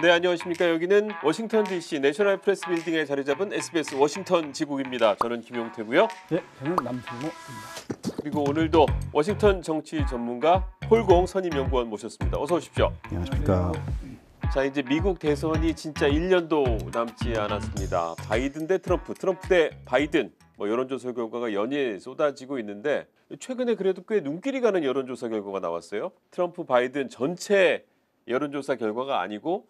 네, 안녕하십니까. 여기는 워싱턴 DC 내셔널 프레스 빌딩에 자리 잡은 SBS 워싱턴 지국입니다. 저는 김용태고요. 네, 저는 남승모입니다. 그리고 오늘도 워싱턴 정치 전문가 홀공 선임 연구원 모셨습니다. 어서 오십시오. 안녕하십니까. 자, 이제 미국 대선이 진짜 1년도 남지 않았습니다. 바이든 대 트럼프, 트럼프 대 바이든 뭐 여론조사 결과가 연일 쏟아지고 있는데 최근에 그래도 꽤 눈길이 가는 여론조사 결과가 나왔어요. 트럼프 바이든 전체 여론조사 결과가 아니고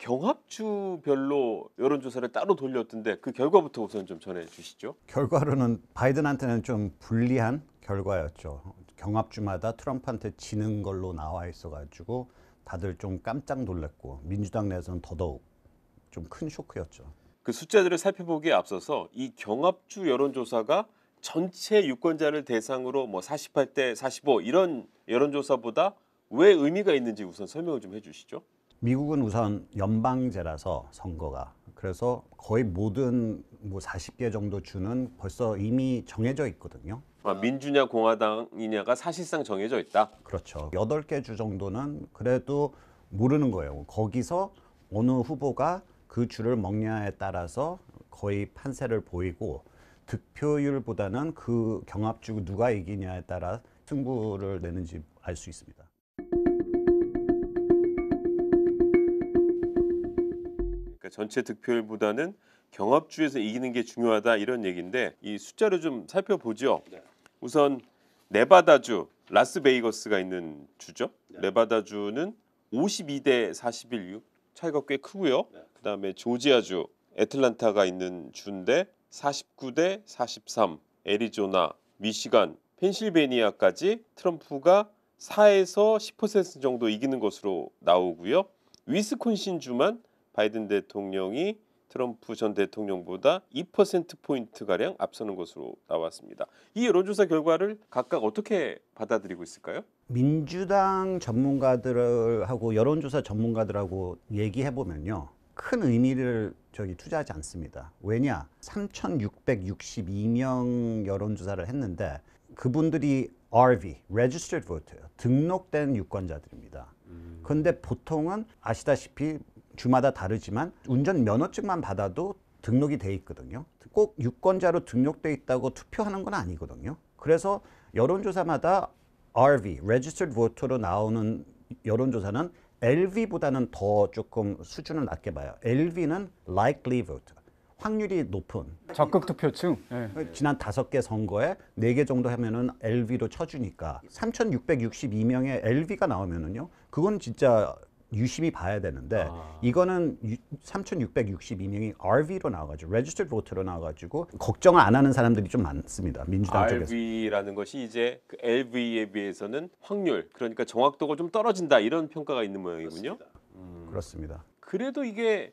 경합주별로 여론조사를 따로 돌렸던데 그 결과부터 우선 좀 전해 주시죠. 결과로는 바이든한테는 좀 불리한 결과였죠. 경합주마다 트럼프한테 지는 걸로 나와 있어가지고 다들 좀 깜짝 놀랐고 민주당 내에서는 더더욱 좀 큰 쇼크였죠. 그 숫자들을 살펴보기에 앞서서 이 경합주 여론조사가 전체 유권자를 대상으로 뭐 48대 45 이런 여론조사보다 왜 의미가 있는지 우선 설명을 좀 해주시죠. 미국은 우선 연방제라서 선거가 그래서 거의 모든 뭐 40개 정도 주는 벌써 이미 정해져 있거든요. 아, 민주냐 공화당이냐가 사실상 정해져 있다. 그렇죠. 8개 주 정도는 그래도 모르는 거예요. 거기서 어느 후보가 그 주를 먹냐에 따라서 거의 판세를 보이고 득표율보다는 그 경합주 누가 이기냐에 따라 승부를 내는지 알 수 있습니다. 그러니까 전체 득표율보다는 경합주에서 이기는 게 중요하다 이런 얘기인데 이 숫자를 좀 살펴보죠. 네. 우선 네바다주 라스베이거스가 있는 주죠. 네. 네바다주는 52대 41 차이가 꽤 크고요. 네. 그다음에 조지아주 애틀란타가 있는 주인데 49대 43 애리조나 미시간 펜실베니아까지 트럼프가 4에서 10% 정도 이기는 것으로 나오고요. 위스콘신주만 바이든 대통령이 트럼프 전 대통령보다 2%포인트 가량 앞서는 것으로 나왔습니다. 이 여론조사 결과를 각각 어떻게 받아들이고 있을까요? 민주당 전문가들하고 여론조사 전문가들하고 얘기해 보면요. 큰 의미를 저기 투자하지 않습니다. 왜냐? 3,662명 여론조사를 했는데 그분들이 RV, Registered Voter, 등록된 유권자들입니다. 그데 음. 보통은 아시다시피 주마다 다르지만 운전 면허증만 받아도 등록이 돼 있거든요. 꼭 유권자로 등록돼 있다고 투표하는 건 아니거든요. 그래서 여론조사마다 RV, Registered Voter로 나오는 여론조사는 LV보다는 더 조금 수준을 낮게 봐요. LV는 likely vote, r 확률이 높은. 적극 투표층. 네. 지난 다섯 개 선거에 네 개 정도 하면은 LV로 쳐주니까 3,662명의 LV가 나오면은요. 그건 진짜 유심히 봐야 되는데 아. 이거는 3,662명이 RV로 나와가지고 Registered Voter로 나와가지고 걱정을 안 하는 사람들이 좀 많습니다. 민주당 쪽에서. RV라는 것이 이제 그 LV에 비해서는 확률 그러니까 정확도가 좀 떨어진다 이런 평가가 있는 모양이군요. 그렇습니다. 음. 그렇습니다. 그래도 이게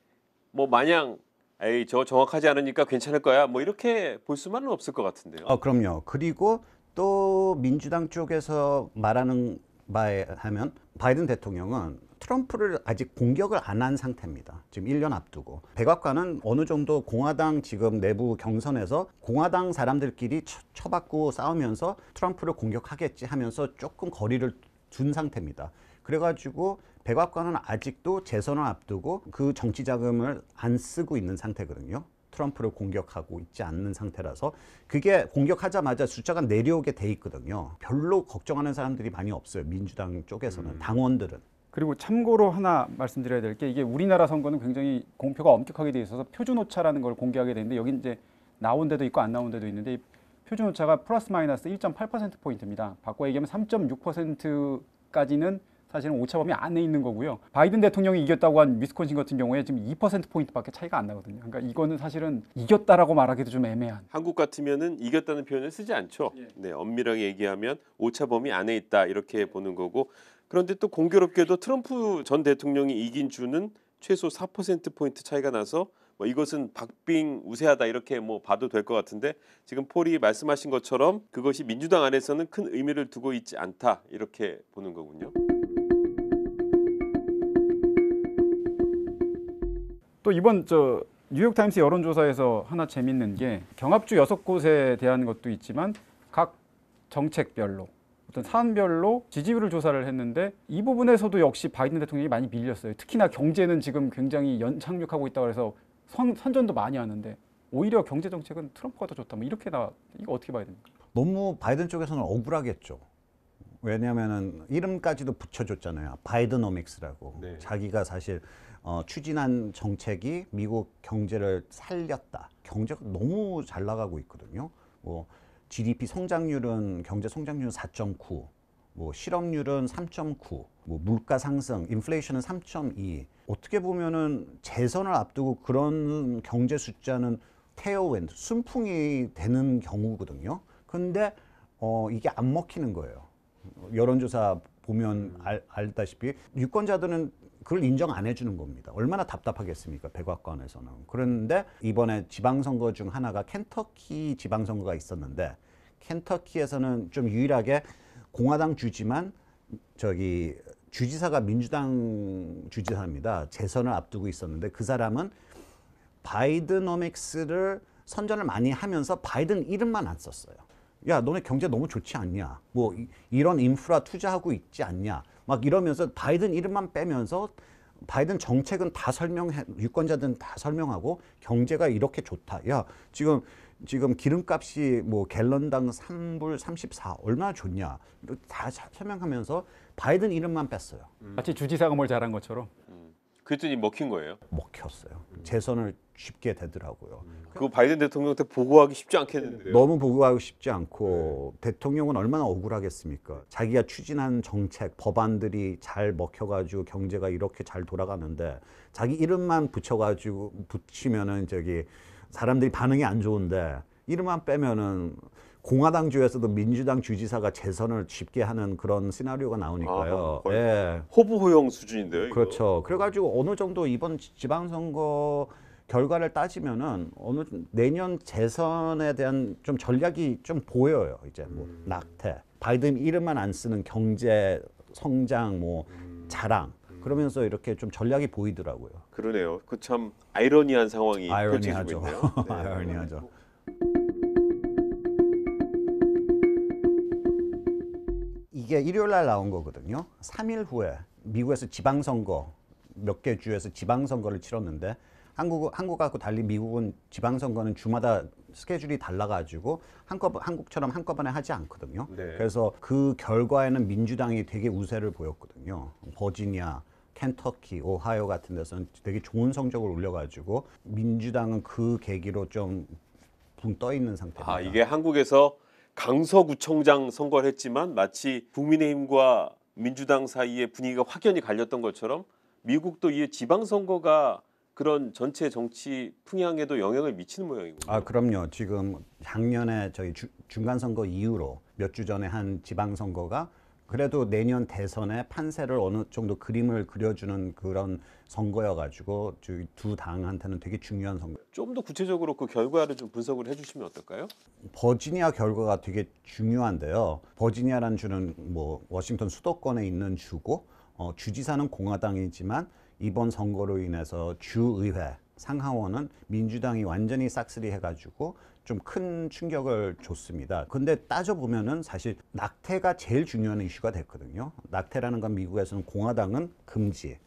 뭐 마냥 에이 저 정확하지 않으니까 괜찮을 거야 뭐 이렇게 볼 수만은 없을 것 같은데요. 어, 그럼요. 그리고 또 민주당 쪽에서 말하는 바에 하면 바이든 대통령은 트럼프를 아직 공격을 안 한 상태입니다. 지금 1년 앞두고 백악관은 어느 정도 공화당 지금 내부 경선에서 공화당 사람들끼리 쳐받고 싸우면서 트럼프를 공격하겠지 하면서 조금 거리를 둔 상태입니다. 그래가지고 백악관은 아직도 재선을 앞두고 그 정치 자금을 안 쓰고 있는 상태거든요. 트럼프를 공격하고 있지 않는 상태라서 그게 공격하자마자 숫자가 내려오게 돼 있거든요. 별로 걱정하는 사람들이 많이 없어요. 민주당 쪽에서는 음. 당원들은. 그리고 참고로 하나 말씀드려야 될 게 이게 우리나라 선거는 굉장히 공표가 엄격하게 돼 있어서 표준 오차라는 걸 공개하게 되는데 여기 이제 나온 데도 있고 안 나온 데도 있는데 표준 오차가 플러스 마이너스 1.8% 포인트입니다. 바꿔 얘기하면 3.6%까지는 사실은 오차범위 안에 있는 거고요. 바이든 대통령이 이겼다고 한위스콘신 같은 경우에 지금 2%포인트밖에 차이가 안 나거든요. 그러니까 이거는 사실은 이겼다라고 말하기도 좀 애매한. 한국 같으면은 이겼다는 표현을 쓰지 않죠. 예. 네, 엄밀하게 얘기하면 오차범위 안에 있다 이렇게 보는 거고 그런데 또 공교롭게도 트럼프 전 대통령이 이긴 주는 최소 4% 포인트 차이가 나서 뭐 이것은 박빙 우세하다 이렇게 뭐 봐도 될 것 같은데 지금 폴이 말씀하신 것처럼 그것이 민주당 안에서는 큰 의미를 두고 있지 않다 이렇게 보는 거군요. 또 이번 저 뉴욕타임스 여론조사에서 하나 재밌는 게 경합주 여섯 곳에 대한 것도 있지만 각 정책별로 어떤 사안별로 지지율을 조사를 했는데 이 부분에서도 역시 바이든 대통령이 많이 밀렸어요. 특히나 경제는 지금 굉장히 연착륙하고 있다고 해서 선, 전도 많이 하는데 오히려 경제 정책은 트럼프가 더 좋다. 뭐 이렇게 나 이거 어떻게 봐야 됩니까? 너무 바이든 쪽에서는 억울하겠죠. 왜냐하면은 이름까지도 붙여줬잖아요. 바이든오믹스라고 네. 자기가 사실 어, 추진한 정책이 미국 경제를 살렸다. 경제가 너무 잘 나가고 있거든요. 뭐 GDP 성장률은 경제 성장률 4.9, 뭐 실업률은 3.9, 뭐 물가 상승, 인플레이션은 3.2. 어떻게 보면은 재선을 앞두고 그런 경제 숫자는 테어웬드, 순풍이 되는 경우거든요. 근데 어 이게 안 먹히는 거예요. 여론조사 보면 알, 알다시피 유권자들은 그걸 인정 안 해주는 겁니다. 얼마나 답답하겠습니까 백악관에서는. 그런데 이번에 지방선거 중 하나가 켄터키 지방선거가 있었는데 켄터키에서는 좀 유일하게 공화당 주지만 저기 주지사가 민주당 주지사입니다. 재선을 앞두고 있었는데 그 사람은 바이든오믹스를 선전을 많이 하면서 바이든 이름만 안 썼어요. 야, 너네 경제 너무 좋지 않냐? 뭐 이런 인프라 투자하고 있지 않냐? 막 이러면서 바이든 이름만 빼면서 바이든 정책은 다 설명해 유권자들은 다 설명하고 경제가 이렇게 좋다. 야 지금 지금 기름값이 뭐 갤런당 3불 34 얼마나 좋냐 다 설명하면서 바이든 이름만 뺐어요. 마치 주지사가 뭘 잘한 것처럼. 음. 그랬더니 먹힌 거예요. 먹혔어요. 음. 재선을 쉽게 되더라고요. 그 바이든 대통령한테 보고하기 쉽지 않겠는데요. 너무 보고하기 쉽지 않고 네. 대통령은 얼마나 억울하겠습니까? 자기가 추진한 정책, 법안들이 잘 먹혀가지고 경제가 이렇게 잘 돌아가는데 자기 이름만 붙여가지고 붙이면은 저기 사람들이 반응이 안 좋은데 이름만 빼면은 공화당 주에서도 민주당 주지사가 재선을 쉽게 하는 그런 시나리오가 나오니까요. 아, 예. 호부호영 수준인데요. 이거. 그렇죠. 음. 그래가지고 어느 정도 이번 지방선거 결과를 따지면은 어느 내년 재선에 대한 좀 전략이 좀 보여요. 이제 뭐 음. 낙태, 바이든 이름만 안 쓰는 경제 성장 뭐 음. 자랑 그러면서 이렇게 좀 전략이 보이더라고요. 그러네요. 그 참 아이러니한 상황이 아이러니하죠. 네. 아이러니하죠. 이게 일요일 날 나온 거거든요. 3일 후에 미국에서 지방선거 몇 개 주에서 지방선거를 치렀는데 한국, 한국하고 달리 미국은 지방선거는 주마다 스케줄이 달라가지고 한꺼, 한국처럼 한꺼번에 하지 않거든요. 네. 그래서 그 결과에는 민주당이 되게 우세를 보였거든요. 버지니아, 켄터키, 오하이오 같은 데서는 되게 좋은 성적을 올려가지고 민주당은 그 계기로 좀 붕 떠 있는 상태입니다. 아 이게 한국에서 강서구청장 선거를 했지만 마치 국민의힘과 민주당 사이의 분위기가 확연히 갈렸던 것처럼 미국도 이 지방선거가 그런 전체 정치 풍향에도 영향을 미치는 모양이군요. 아 그럼요. 지금 작년에 저희 주, 중간 선거 이후로 몇 주 전에 한 지방 선거가 그래도 내년 대선에 판세를 어느 정도 그림을 그려주는 그런 선거여가지고 두 당한테는 되게 중요한 선거. 좀 더 구체적으로 그 결과를 좀 분석을 해주시면 어떨까요? 버지니아 결과가 되게 중요한데요. 버지니아라는 주는 뭐 워싱턴 수도권에 있는 주고 어, 주지사는 공화당이지만 이번 선거로 인해서 주의회 상하원은 민주당이 완전히 싹쓸이 해가지고 좀 큰 충격을 줬습니다. 근데 따져보면은 사실 낙태가 제일 중요한 이슈가 됐거든요. 낙태라는 건 미국에서는 공화당은 금지,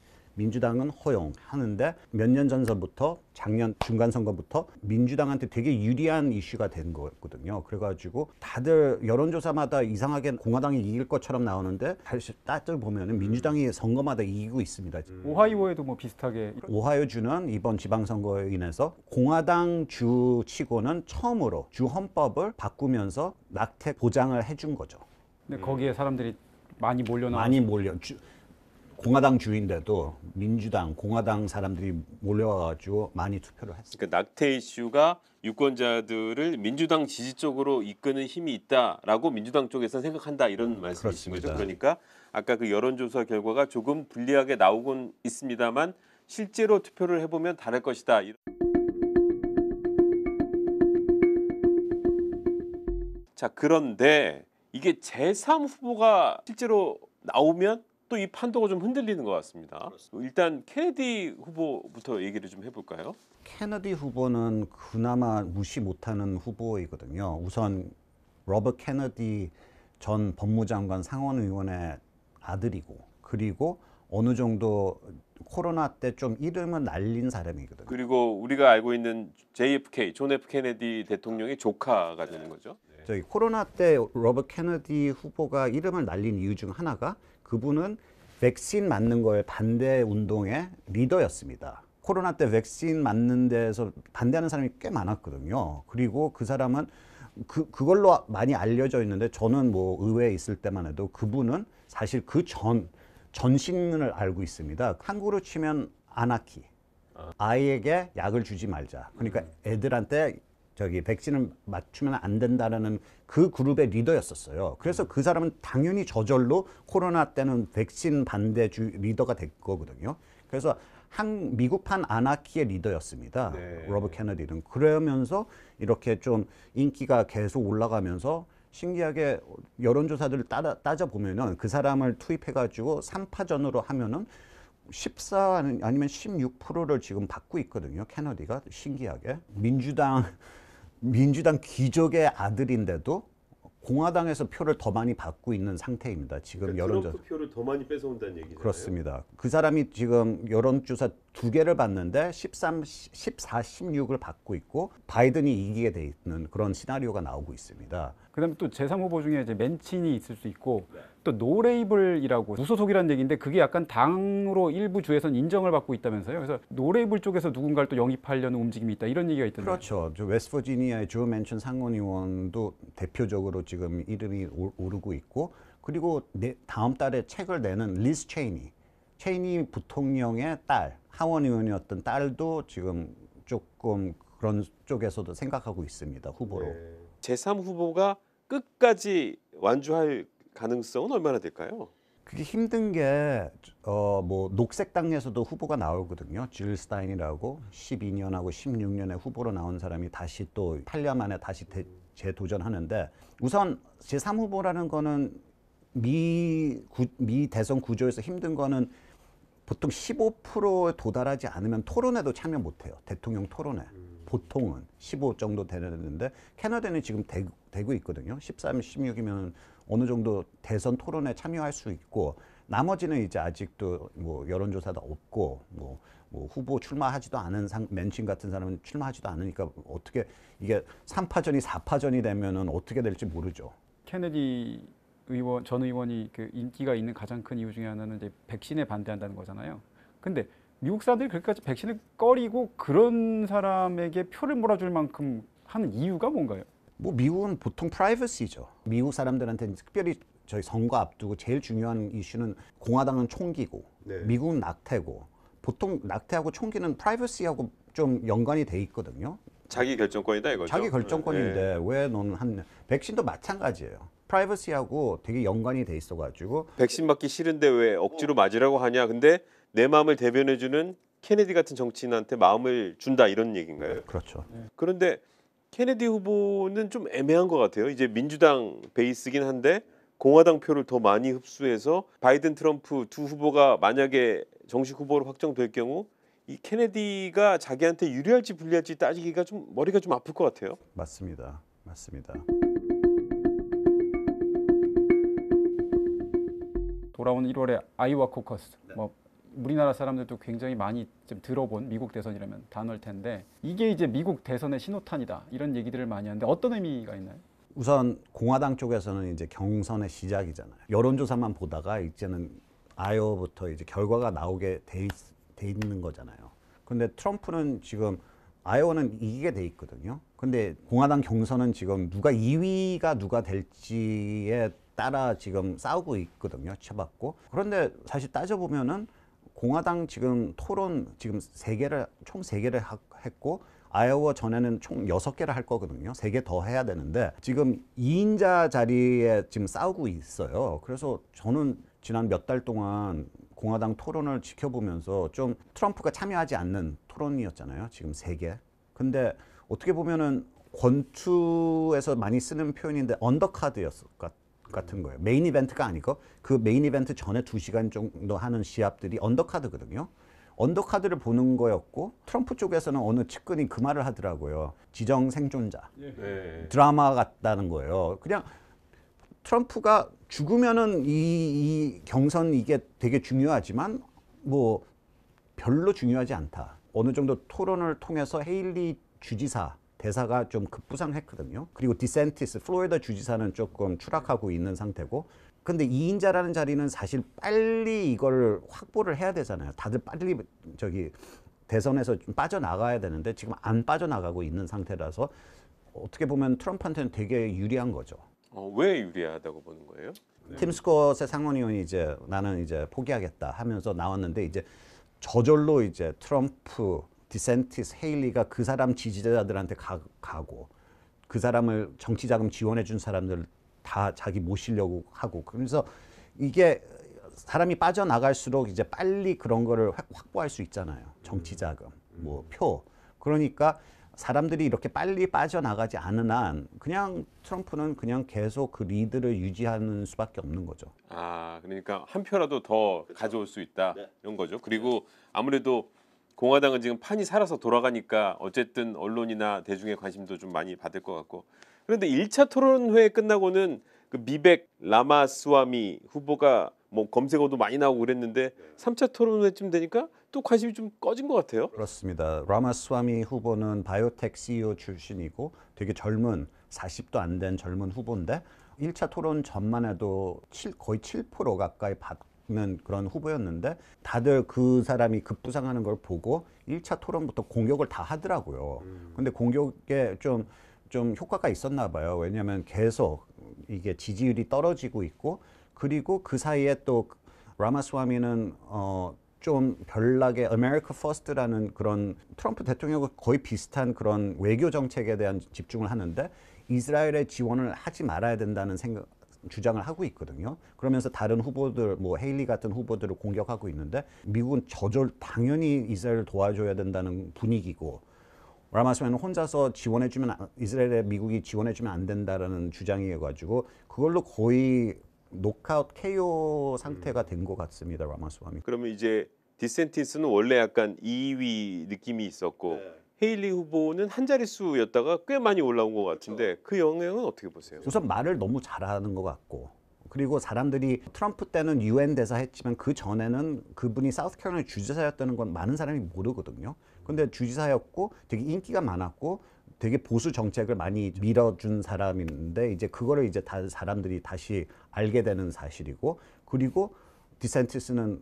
민주당은 허용하는데 몇 년 전서부터 작년 중간선거부터 민주당한테 되게 유리한 이슈가 된 거였거든요. 그래가지고 다들 여론조사마다 이상하게 공화당이 이길 것처럼 나오는데 사실 따져 보면 은 민주당이 선거마다 이기고 있습니다. 오하이오에도 뭐 비슷하게 오하이오주는 이번 지방선거에 인해서 공화당 주 치고는 처음으로 주 헌법을 바꾸면서 낙태 보장을 해준 거죠. 근데 거기에 사람들이 많이 몰려나 많이 몰려 주, 공화당 주인데도 민주당, 공화당 사람들이 몰려와가지고 많이 투표를 했어요. 그러니까 낙태 이슈가 유권자들을 민주당 지지 쪽으로 이끄는 힘이 있다라고 민주당 쪽에서 생각한다 이런 말씀이신 거죠. 그러니까 아까 그 여론조사 결과가 조금 불리하게 나오곤 있습니다만 실제로 투표를 해보면 다를 것이다. 자 그런데 이게 제3 후보가 실제로 나오면 또이 판도가 좀 흔들리는 것 같습니다. 그렇습니다. 일단 케네디 후보부터 얘기를 좀 해볼까요? 케네디 후보는 그나마 무시 못하는 후보이거든요. 우선 로버 케네디 전 법무장관 상원의원의 아들이고 그리고 어느 정도 코로나 때 좀 이름을 날린 사람이거든요. 그리고 우리가 알고 있는 JFK 존 F 케네디 대통령의 조카가 되는 거죠. 저희 코로나 때로버 케네디 후보가 이름을 날린 이유 중 하나가 그분은 백신 맞는 거에 반대 운동의 리더였습니다. 코로나 때 백신 맞는 데서 반대하는 사람이 꽤 많았거든요. 그리고 그 사람은 그, 그걸로 많이 알려져 있는데 저는 뭐 의회에 있을 때만 해도 그분은 사실 그 전, 전신을 알고 있습니다. 한국으로 치면 아나키. 아. 아이에게 약을 주지 말자. 그러니까 음. 애들한테 저기 백신을 맞추면 안 된다라는 그 그룹의 리더였었어요. 그래서 그 사람은 당연히 저절로 코로나 때는 백신 반대 주 리더가 될 거거든요. 그래서 한 미국판 아나키의 리더였습니다. 네. 로버 케네디는 그러면서 이렇게 좀 인기가 계속 올라가면서 신기하게 여론조사들을 따라, 따져보면은 그 사람을 투입해가지고 삼파전으로 하면은 14 아니면 16%를 지금 받고 있거든요. 캐너디가 신기하게. 민주당 민주당 귀족의 아들인데도 공화당에서 표를 더 많이 받고 있는 상태입니다. 지금 그러니까 여론조사 표를 더 많이 뺏어온다는 얘기잖아요. 그렇습니다. 그 사람이 지금 여론조사 두 개를 봤는데 13, 14, 16을 받고 있고 바이든이 이기게 돼 있는 그런 시나리오가 나오고 있습니다. 그다음에 또 제3 후보 중에 이제 맨친이 있을 수 있고 또 노레이블이라고 무소속이라는 얘기인데 그게 약간 당으로 일부 주에선 인정을 받고 있다면서요. 그래서 노레이블 쪽에서 누군가를 또 영입하려는 움직임이 있다 이런 얘기가 있던데. 그렇죠. 웨스트버지니아의 주 맨친 상원 의원도 대표적으로 지금 이름이 오르고 있고 그리고 다음 달에 책을 내는 리스 체인이 체이니 부통령의 딸, 하원 의원이었던 딸도 지금 조금 그런 쪽에서도 생각하고 있습니다. 후보로. 네. 제3 후보가 끝까지 완주할 가능성은 얼마나 될까요? 그게 힘든 게어뭐 녹색당에서도 후보가 나오거든요. 질스타인이라고 12년하고 16년에 후보로 나온 사람이 다시 또 8년 만에 다시 대, 재도전하는데 우선 제3 후보라는 거는 미, 구, 미 대선 구조에서 힘든 거는 보통 15%에 도달하지 않으면 토론회도 참여 못해요. 대통령 토론회. 보통은 15 정도 되는데 캐나다는 지금 되, 되고 있거든요. 13, 16이면 어느 정도 대선 토론에 참여할 수 있고 나머지는 이제 아직도 뭐 여론조사도 없고 뭐, 뭐 후보 출마하지도 않은 상, 맨친 같은 사람은 출마하지도 않으니까 어떻게 이게 삼파전이사파전이 되면은 어떻게 될지 모르죠. 케네디 의원 전 의원이 그 인기가 있는 가장 큰 이유 중에 하나는 이제 백신에 반대한다는 거잖아요. 근데 미국 사람들이 그렇게까지 백신을 꺼리고 그런 사람에게 표를 몰아줄 만큼 하는 이유가 뭔가요? 뭐 미국은 보통 프라이버시죠. 미국 사람들한테 특별히 저희 선거 앞두고 제일 중요한 이슈는 공화당은 총기고 네. 미국은 낙태고 보통 낙태하고 총기는 프라이버시하고 좀 연관이 돼 있거든요. 자기 결정권이다 이거죠. 자기 결정권인데 네. 왜 너는 한 백신도 마찬가지예요. 프라이버시하고 되게 연관이 돼 있어가지고 백신 맞기 싫은데 왜 억지로 맞으라고 하냐. 근데 내 마음을 대변해주는 케네디 같은 정치인한테 마음을 준다 이런 얘기인가요? 그렇죠. 그런데 케네디 후보는 좀 애매한 것 같아요. 이제 민주당 베이스긴 한데 공화당 표를 더 많이 흡수해서 바이든 트럼프 두 후보가 만약에 정식 후보로 확정될 경우 이 케네디가 자기한테 유리할지 불리할지 따지기가 좀 머리가 좀 아플 것 같아요. 맞습니다. 맞습니다. 돌아오는 1월에 아이와 코커스 네. 뭐 우리나라 사람들도 굉장히 많이 좀 들어본 미국 대선이라면 단어일 텐데 이게 이제 미국 대선의 신호탄이다 이런 얘기들을 많이 하는데 어떤 의미가 있나요? 우선 공화당 쪽에서는 이제 경선의 시작이잖아요. 여론조사만 보다가 이제는 아이오부터 이제 결과가 나오게 돼, 있, 돼 있는 거잖아요. 근데 트럼프는 지금 아이오는 이기게 돼 있거든요. 근데 공화당 경선은 지금 누가 2위가 누가 될지에 따라 지금 싸우고 있거든요. 쳐봤고 그런데 사실 따져보면은 공화당 지금 토론 지금 세개를 총 세개를 했고 아이오와 전에는 총 여섯 개를할 거거든요. 세 개 더 해야 되는데 지금 2인자 자리에 지금 싸우고 있어요. 그래서 저는 지난 몇 달 동안 공화당 토론을 지켜보면서 좀 트럼프가 참여하지 않는 토론이었잖아요. 지금 세 개. 근데 어떻게 보면은 권투에서 많이 쓰는 표현인데 언더카드였을 것 같아요. 같은 거예요. 메인 이벤트가 아니고 그 메인 이벤트 전에 두시간 정도 하는 시합들이 언더카드거든요. 언더카드를 보는 거였고 트럼프 쪽에서는 어느 측근이 그 말을 하더라고요. 지정 생존자. 예. 예, 예. 드라마 같다는 거예요. 그냥 트럼프가 죽으면은 이, 이 경선 이게 되게 중요하지만 뭐 별로 중요하지 않다. 어느 정도 토론을 통해서 헤일리 주지사 대사가 좀 급부상했거든요. 그리고 디센티스 플로리다 주지사는 조금 추락하고 있는 상태고 근데 2인자라는 자리는 사실 빨리 이걸 확보를 해야 되잖아요. 다들 빨리 저기 대선에서 좀 빠져나가야 되는데 지금 안 빠져나가고 있는 상태라서 어떻게 보면 트럼프한테는 되게 유리한 거죠. 어, 왜 유리하다고 보는 거예요? 네. 팀 스콧의 상원의원이 이제 나는 이제 포기하겠다 하면서 나왔는데 이제 저절로 이제 트럼프 디센티스 헤일리가 그 사람 지지자들한테 가, 가고 그 사람을 정치 자금 지원해 준 사람들 다 자기 모시려고 하고 그러면서 이게 사람이 빠져나갈수록 이제 빨리 그런 거를 확보할 수 있잖아요. 정치 자금, 뭐 표. 그러니까 사람들이 이렇게 빨리 빠져나가지 않은 한 그냥 트럼프는 그냥 계속 그 리드를 유지하는 수밖에 없는 거죠. 아, 그러니까 한 표라도 더 그렇죠. 가져올 수 있다. 네. 이런 거죠. 그리고 아무래도 공화당은 지금 판이 살아서 돌아가니까 어쨌든 언론이나 대중의 관심도 좀 많이 받을 것 같고 그런데 1차 토론회 끝나고는 그 미백 라마스와미 후보가 뭐 검색어도 많이 나오고 그랬는데 3차 토론회쯤 되니까 또 관심이 좀 꺼진 것 같아요. 그렇습니다. 라마스와미 후보는 바이오텍 CEO 출신이고 되게 젊은 40도 안 된 젊은 후보인데 1차 토론 전만 해도 7, 거의 7% 가까이 받, 있는 그런 후보였는데 다들 그 사람이 급부상하는 걸 보고 1차 토론부터 공격을 다 하더라고요. 음. 근데 공격에 좀, 좀 효과가 있었나 봐요. 왜냐하면 계속 이게 지지율이 떨어지고 있고 그리고 그 사이에 또 라마스와미는 어, 좀 별나게 a 메리카 i 스트라는 그런 트럼프 대통령과 거의 비슷한 그런 외교 정책에 대한 집중을 하는데 이스라엘의 지원을 하지 말아야 된다는 생각 주장을 하고 있거든요. 그러면서 다른 후보들, 뭐 헤일리 같은 후보들을 공격하고 있는데 미국은 저절 당연히 이스라엘을 도와줘야 된다는 분위기고 라마스와는 혼자서 지원해주면 이스라엘에 미국이 지원해주면 안 된다라는 주장이어가지고 그걸로 거의 노카웃 KO 상태가 된 것 같습니다 라마스와미. 그러면 이제 디센티스는 원래 약간 2위 느낌이 있었고 네. 헤일리 후보는 한 자릿수였다가 꽤 많이 올라온 것 그렇죠. 같은데 그 영향은 어떻게 보세요? 우선 말을 너무 잘하는 것 같고 그리고 사람들이 트럼프 때는 유엔 대사 했지만 그 전에는 그분이 사우스캐롤라이나 주지사였다는 건 많은 사람이 모르거든요. 근데 주지사였고 되게 인기가 많았고 되게 보수 정책을 많이 밀어준 사람인데 이제 그거를 이제 다 사람들이 다시 알게 되는 사실이고 그리고 디센티스는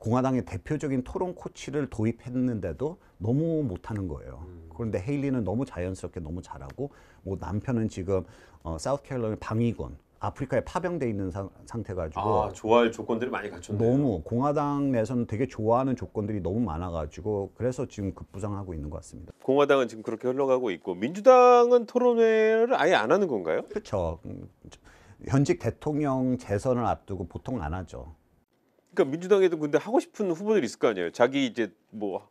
공화당의 대표적인 토론 코치를 도입했는데도 너무 못하는 거예요. 그런데 헤일리는 너무 자연스럽게 너무 잘하고 뭐 남편은 지금 어, 사우스캐롤라이나 방위군 아프리카에 파병돼 있는 상, 태가지고 아, 좋아할 조건들이 많이 갖췄네요. 너무 공화당 내에서는 되게 좋아하는 조건들이 너무 많아가지고 그래서 지금 급부상하고 있는 것 같습니다. 공화당은 지금 그렇게 흘러가고 있고 민주당은 토론회를 아예 안 하는 건가요? 그렇죠. 현직 대통령 재선을 앞두고 보통 안 하죠. 그러니까 민주당에도 근데 하고 싶은 후보들이 있을 거 아니에요. 자기 이제 뭐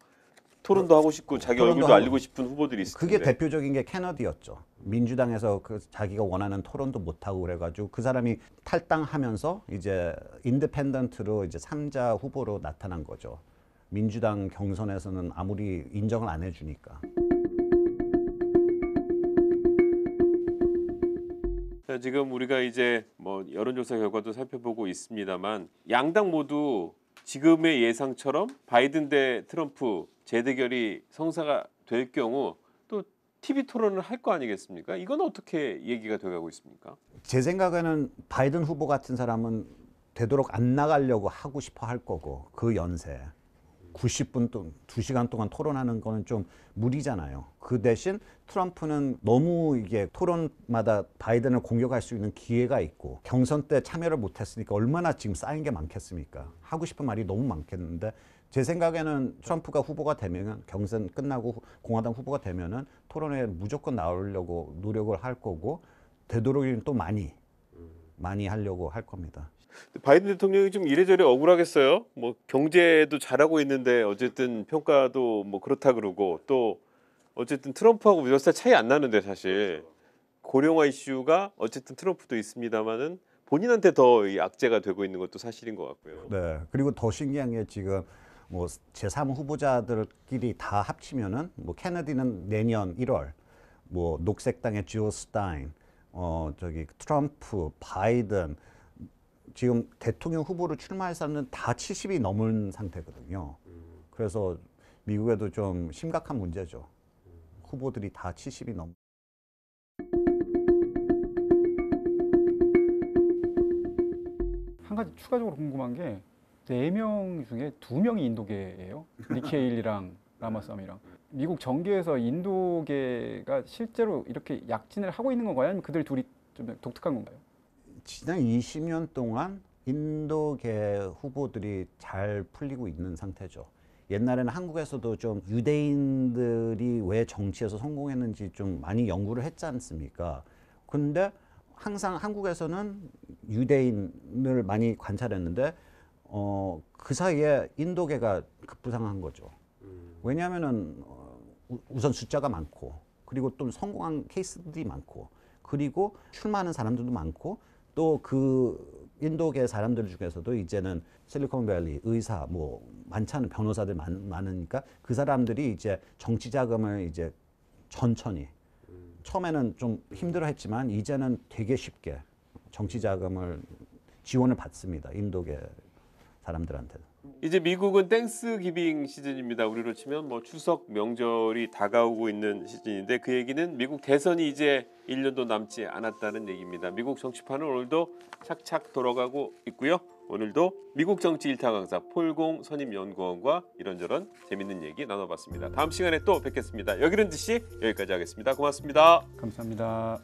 토론도 하고 싶고 자기 얼굴도 하고. 알리고 싶은 후보들이 있을 그게 대표적인 게캐너디였죠 민주당에서 그 자기가 원하는 토론도 못 하고 그래가지고 그 사람이 탈당하면서 이제 인디펜던트로 이제 삼자 후보로 나타난 거죠. 민주당 경선에서는 아무리 인정을 안 해주니까. 자, 지금 우리가 이제 뭐 여론조사 결과도 살펴보고 있습니다만 양당 모두 지금의 예상처럼 바이든 대 트럼프 재대결이 성사가 될 경우 또 TV 토론을 할 거 아니겠습니까? 이건 어떻게 얘기가 되가고 어 있습니까? 제 생각에는 바이든 후보 같은 사람은 되도록 안 나가려고 하고 싶어 할 거고 그 연세. 90분 동 2시간 동안 토론하는 거는 좀 무리잖아요. 그 대신 트럼프는 너무 이게 토론마다 바이든을 공격할 수 있는 기회가 있고 경선 때 참여를 못 했으니까 얼마나 지금 쌓인 게 많겠습니까? 하고 싶은 말이 너무 많겠는데 제 생각에는 트럼프가 후보가 되면 경선 끝나고 공화당 후보가 되면은 토론회에 무조건 나오려고 노력을 할 거고 되도록이면 또 많이 많이 하려고 할 겁니다. 바이든 대통령이 좀 이래저래 억울하겠어요. 뭐 경제도 잘하고 있는데 어쨌든 평가도 뭐 그렇다 그러고 또 어쨌든 트럼프하고 몇살 차이 안 나는데 사실 고령화 이슈가 어쨌든 트럼프도 있습니다만은 본인한테 더 악재가 되고 있는 것도 사실인 것 같고요. 네. 그리고 더 신기한 게 지금 뭐 제3 후보자들끼리 다 합치면은 뭐 케네디는 내년 1월 뭐 녹색당의 지오 스타인 어 저기 트럼프, 바이든 지금 대통령 후보로 출마할 사람은 다 70이 넘은 상태거든요. 그래서 미국에도 좀 심각한 문제죠. 후보들이 다 70이 넘. 한 가지 추가적으로 궁금한 게 네 명 중에 두 명이 인도계예요. 니케일이랑 라마쌈이랑. 미국 정계에서 인도계가 실제로 이렇게 약진을 하고 있는 건가요? 아니면 그들 둘이 좀 독특한 건가요? 지난 20년 동안 인도계 후보들이 잘 풀리고 있는 상태죠. 옛날에는 한국에서도 좀 유대인들이 왜 정치에서 성공했는지 좀 많이 연구를 했지 않습니까? 근데 항상 한국에서는 유대인을 많이 관찰했는데 어, 그 사이에 인도계가 급부상한 거죠. 음. 왜냐하면은 어, 우선 숫자가 많고 그리고 또 성공한 케이스들이 많고 그리고 출마하는 사람들도 많고 또그 인도계 사람들 중에서도 이제는 실리콘밸리 의사 뭐 많잖아요. 변호사들 많, 많으니까 그 사람들이 이제 정치 자금을 이제 천천히 처음에는 좀 힘들어 했지만 이제는 되게 쉽게 정치 자금을 지원을 받습니다. 인도계 사람들한테는. 이제 미국은 땡스 기빙 시즌입니다. 우리로 치면 뭐 추석 명절이 다가오고 있는 시즌인데 그 얘기는 미국 대선이 이제 1년도 남지 않았다는 얘기입니다. 미국 정치판은 오늘도 착착 돌아가고 있고요. 오늘도 미국 정치 일타 강사 폴공 선임 연구원과 이런저런 재밌는 얘기 나눠봤습니다. 다음 시간에 또 뵙겠습니다. 여기는 DC 여기까지 하겠습니다. 고맙습니다. 감사합니다.